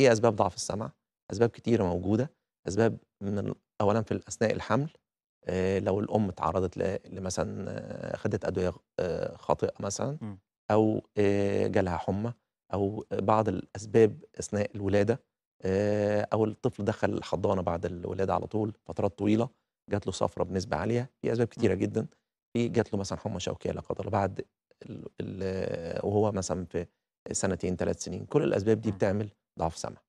ايه اسباب ضعف السمع اسباب كتيره موجوده اسباب من اولا في اثناء الحمل آه، لو الام تعرضت لمثلا آه، خدت ادويه آه، خاطئه مثلا او جالها حمى او بعض الاسباب اثناء الولاده او الطفل دخل الحضانه بعد الولاده على طول فترات طويله جات له صفرة بنسبه عاليه في اسباب كتيره جدا في جات له مثلا حمى شوكيه لا قدر بعد وهو مثلا في سنتين ثلاث سنين كل الاسباب دي بتعمل Da får vi se.